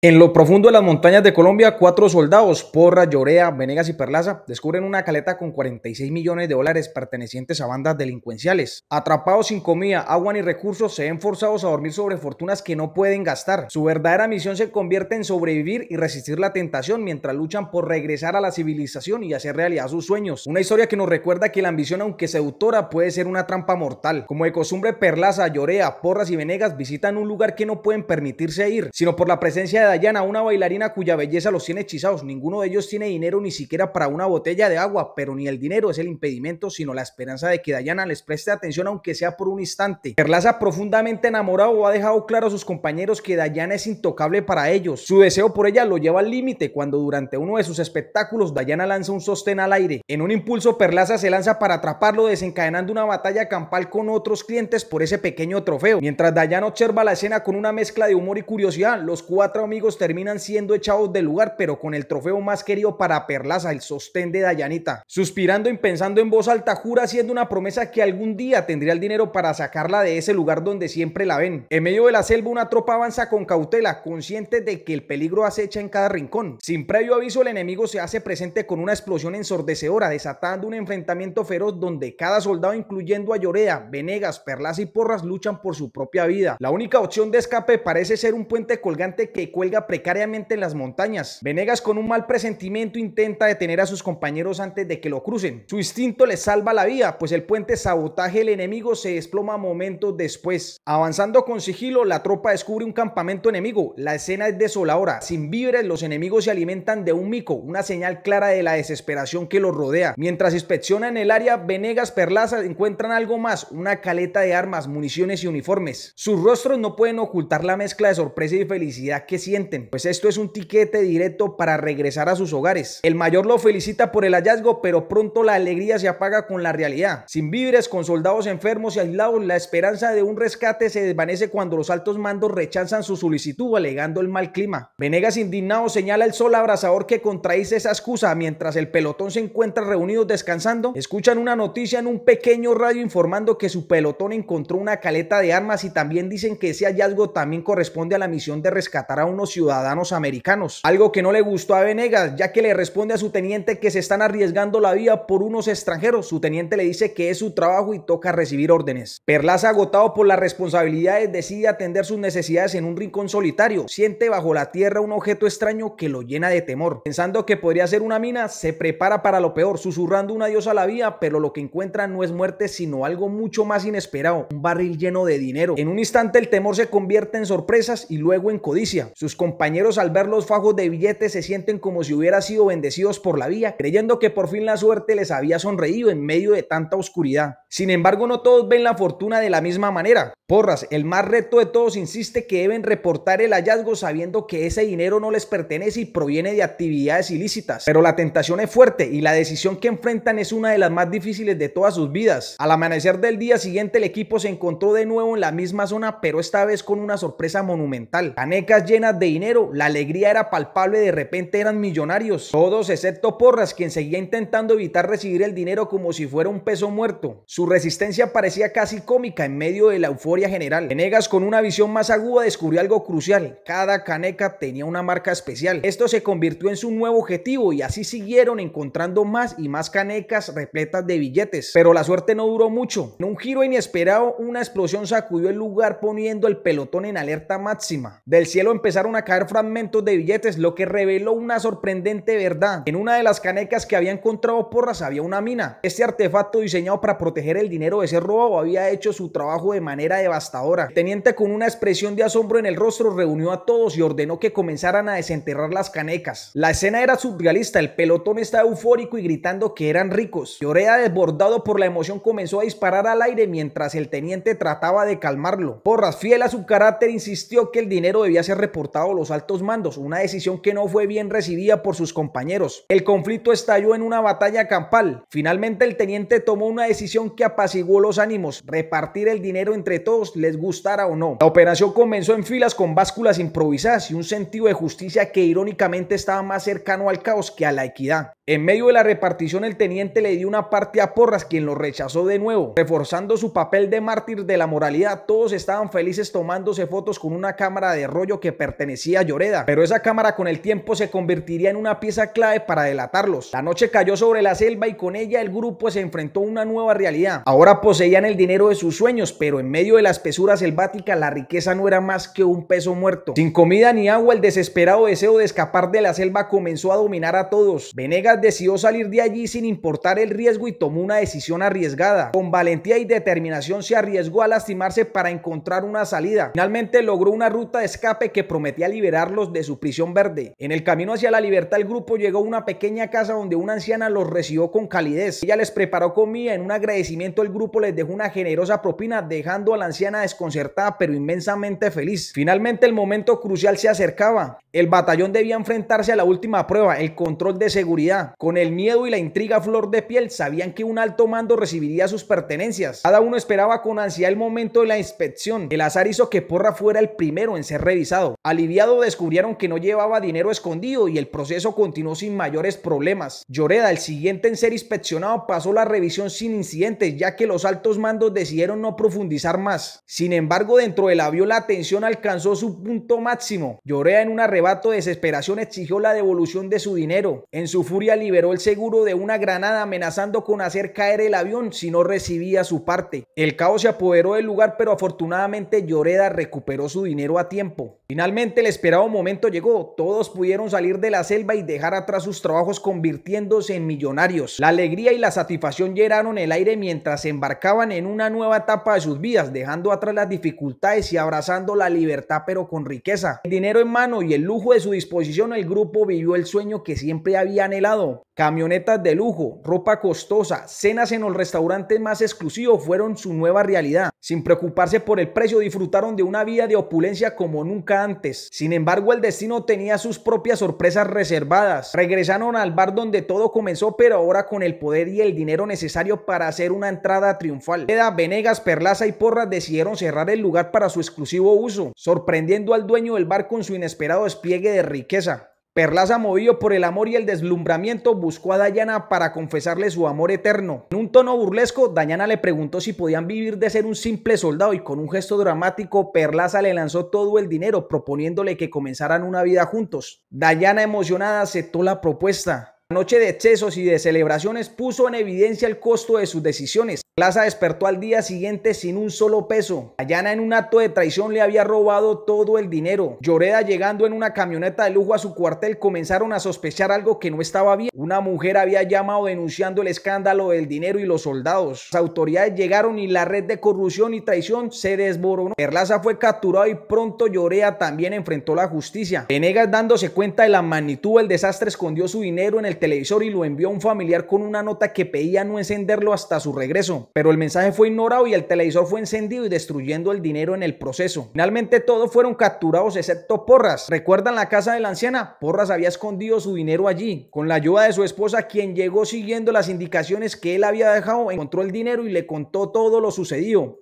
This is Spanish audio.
En lo profundo de las montañas de Colombia, cuatro soldados, Porra, Llorea, Venegas y Perlaza, descubren una caleta con 46 millones de dólares pertenecientes a bandas delincuenciales. Atrapados sin comida, agua ni recursos, se ven forzados a dormir sobre fortunas que no pueden gastar. Su verdadera misión se convierte en sobrevivir y resistir la tentación mientras luchan por regresar a la civilización y hacer realidad sus sueños. Una historia que nos recuerda que la ambición, aunque seductora, puede ser una trampa mortal. Como de costumbre, Perlaza, Llorea, Porras y Venegas visitan un lugar que no pueden permitirse ir, sino por la presencia de Dayana, una bailarina cuya belleza los tiene hechizados. Ninguno de ellos tiene dinero ni siquiera para una botella de agua, pero ni el dinero es el impedimento, sino la esperanza de que Dayana les preste atención aunque sea por un instante. Perlaza, profundamente enamorado, ha dejado claro a sus compañeros que Dayana es intocable para ellos. Su deseo por ella lo lleva al límite cuando durante uno de sus espectáculos Dayana lanza un sostén al aire. En un impulso, Perlaza se lanza para atraparlo, desencadenando una batalla campal con otros clientes por ese pequeño trofeo. Mientras Dayana observa la escena con una mezcla de humor y curiosidad, los cuatro amigos terminan siendo echados del lugar, pero con el trofeo más querido para Perlaza, el sostén de Dayanita. Suspirando y pensando en voz alta, jura haciendo una promesa que algún día tendría el dinero para sacarla de ese lugar donde siempre la ven. En medio de la selva, una tropa avanza con cautela, consciente de que el peligro acecha en cada rincón. Sin previo aviso, el enemigo se hace presente con una explosión ensordecedora, desatando un enfrentamiento feroz donde cada soldado, incluyendo a Llorea, Venegas, Perlaza y Porras, luchan por su propia vida. La única opción de escape parece ser un puente colgante que cuelga precariamente en las montañas. Venegas con un mal presentimiento intenta detener a sus compañeros antes de que lo crucen. Su instinto le salva la vida, pues el puente sabotaje el enemigo se desploma momentos después. Avanzando con sigilo, la tropa descubre un campamento enemigo. La escena es desoladora. Sin víveres, los enemigos se alimentan de un mico, una señal clara de la desesperación que los rodea. Mientras inspeccionan el área, Venegas Perlaza encuentran algo más, una caleta de armas, municiones y uniformes. Sus rostros no pueden ocultar la mezcla de sorpresa y felicidad que sienten pues esto es un tiquete directo para regresar a sus hogares. El mayor lo felicita por el hallazgo, pero pronto la alegría se apaga con la realidad. Sin víveres, con soldados enfermos y aislados, la esperanza de un rescate se desvanece cuando los altos mandos rechazan su solicitud alegando el mal clima. Venegas indignado señala el sol abrasador que contradice esa excusa mientras el pelotón se encuentra reunido descansando. Escuchan una noticia en un pequeño radio informando que su pelotón encontró una caleta de armas y también dicen que ese hallazgo también corresponde a la misión de rescatar a unos ciudadanos americanos. Algo que no le gustó a Venegas, ya que le responde a su teniente que se están arriesgando la vida por unos extranjeros. Su teniente le dice que es su trabajo y toca recibir órdenes. Perlaza, agotado por las responsabilidades, decide atender sus necesidades en un rincón solitario. Siente bajo la tierra un objeto extraño que lo llena de temor. Pensando que podría ser una mina, se prepara para lo peor, susurrando un adiós a la vida, pero lo que encuentra no es muerte, sino algo mucho más inesperado, un barril lleno de dinero. En un instante el temor se convierte en sorpresas y luego en codicia. Sus compañeros al ver los fajos de billetes se sienten como si hubieran sido bendecidos por la vía, creyendo que por fin la suerte les había sonreído en medio de tanta oscuridad. Sin embargo, no todos ven la fortuna de la misma manera. Porras, el más reto de todos insiste que deben reportar el hallazgo sabiendo que ese dinero no les pertenece y proviene de actividades ilícitas. Pero la tentación es fuerte y la decisión que enfrentan es una de las más difíciles de todas sus vidas. Al amanecer del día siguiente el equipo se encontró de nuevo en la misma zona, pero esta vez con una sorpresa monumental. Canecas llenas de dinero, la alegría era palpable, de repente eran millonarios. Todos excepto Porras, quien seguía intentando evitar recibir el dinero como si fuera un peso muerto. Su resistencia parecía casi cómica en medio de la euforia general. Venegas con una visión más aguda descubrió algo crucial. Cada caneca tenía una marca especial. Esto se convirtió en su nuevo objetivo y así siguieron encontrando más y más canecas repletas de billetes. Pero la suerte no duró mucho. En un giro inesperado, una explosión sacudió el lugar poniendo el pelotón en alerta máxima. Del cielo empezaron a caer fragmentos de billetes, lo que reveló una sorprendente verdad. En una de las canecas que había encontrado Porras había una mina. Este artefacto diseñado para proteger el dinero de ser robado había hecho su trabajo de manera de el teniente con una expresión de asombro en el rostro reunió a todos y ordenó que comenzaran a desenterrar las canecas. La escena era surrealista, el pelotón estaba eufórico y gritando que eran ricos. Llorea desbordado por la emoción comenzó a disparar al aire mientras el teniente trataba de calmarlo. Porras, fiel a su carácter, insistió que el dinero debía ser reportado a los altos mandos, una decisión que no fue bien recibida por sus compañeros. El conflicto estalló en una batalla campal. Finalmente el teniente tomó una decisión que apaciguó los ánimos, repartir el dinero entre todos les gustara o no. La operación comenzó en filas con básculas improvisadas y un sentido de justicia que irónicamente estaba más cercano al caos que a la equidad. En medio de la repartición, el teniente le dio una parte a Porras, quien lo rechazó de nuevo, reforzando su papel de mártir de la moralidad. Todos estaban felices tomándose fotos con una cámara de rollo que pertenecía a Lloreda, pero esa cámara con el tiempo se convertiría en una pieza clave para delatarlos. La noche cayó sobre la selva y con ella el grupo se enfrentó a una nueva realidad. Ahora poseían el dinero de sus sueños, pero en medio de la espesura selvática, la riqueza no era más que un peso muerto. Sin comida ni agua, el desesperado deseo de escapar de la selva comenzó a dominar a todos. Venegas decidió salir de allí sin importar el riesgo y tomó una decisión arriesgada. Con valentía y determinación se arriesgó a lastimarse para encontrar una salida. Finalmente logró una ruta de escape que prometía liberarlos de su prisión verde. En el camino hacia la libertad el grupo llegó a una pequeña casa donde una anciana los recibió con calidez. Ella les preparó comida. En un agradecimiento el grupo les dejó una generosa propina dejando a la anciana desconcertada pero inmensamente feliz. Finalmente el momento crucial se acercaba. El batallón debía enfrentarse a la última prueba, el control de seguridad. Con el miedo y la intriga flor de piel, sabían que un alto mando recibiría sus pertenencias. Cada uno esperaba con ansiedad el momento de la inspección. El azar hizo que Porra fuera el primero en ser revisado. Aliviado descubrieron que no llevaba dinero escondido y el proceso continuó sin mayores problemas. Lloreda, el siguiente en ser inspeccionado, pasó la revisión sin incidentes, ya que los altos mandos decidieron no profundizar más. Sin embargo, dentro del avión la tensión alcanzó su punto máximo. Lloreda en un arrebato de desesperación exigió la devolución de su dinero. En su furia liberó el seguro de una granada amenazando con hacer caer el avión si no recibía su parte. El caos se apoderó del lugar pero afortunadamente Lloreda recuperó su dinero a tiempo. Finalmente el esperado momento llegó, todos pudieron salir de la selva y dejar atrás sus trabajos convirtiéndose en millonarios. La alegría y la satisfacción llenaron el aire mientras se embarcaban en una nueva etapa de sus vidas, dejando atrás las dificultades y abrazando la libertad pero con riqueza. El dinero en mano y el lujo de su disposición el grupo vivió el sueño que siempre había anhelado camionetas de lujo, ropa costosa, cenas en los restaurantes más exclusivos fueron su nueva realidad. Sin preocuparse por el precio, disfrutaron de una vida de opulencia como nunca antes. Sin embargo, el destino tenía sus propias sorpresas reservadas. Regresaron al bar donde todo comenzó, pero ahora con el poder y el dinero necesario para hacer una entrada triunfal. Leda, Venegas, Perlaza y Porras decidieron cerrar el lugar para su exclusivo uso, sorprendiendo al dueño del bar con su inesperado despliegue de riqueza. Perlaza, movido por el amor y el deslumbramiento, buscó a Dayana para confesarle su amor eterno. En un tono burlesco, Dayana le preguntó si podían vivir de ser un simple soldado y con un gesto dramático, Perlaza le lanzó todo el dinero proponiéndole que comenzaran una vida juntos. Dayana emocionada aceptó la propuesta noche de excesos y de celebraciones puso en evidencia el costo de sus decisiones. Plaza despertó al día siguiente sin un solo peso. Ayana en un acto de traición le había robado todo el dinero. Lloreda llegando en una camioneta de lujo a su cuartel comenzaron a sospechar algo que no estaba bien. Una mujer había llamado denunciando el escándalo del dinero y los soldados. Las autoridades llegaron y la red de corrupción y traición se desboronó. Perlaza fue capturado y pronto Llorea también enfrentó la justicia. Venegas dándose cuenta de la magnitud del desastre escondió su dinero en el televisor y lo envió a un familiar con una nota que pedía no encenderlo hasta su regreso, pero el mensaje fue ignorado y el televisor fue encendido y destruyendo el dinero en el proceso. Finalmente todos fueron capturados excepto Porras. ¿Recuerdan la casa de la anciana? Porras había escondido su dinero allí. Con la ayuda de su esposa, quien llegó siguiendo las indicaciones que él había dejado, encontró el dinero y le contó todo lo sucedido.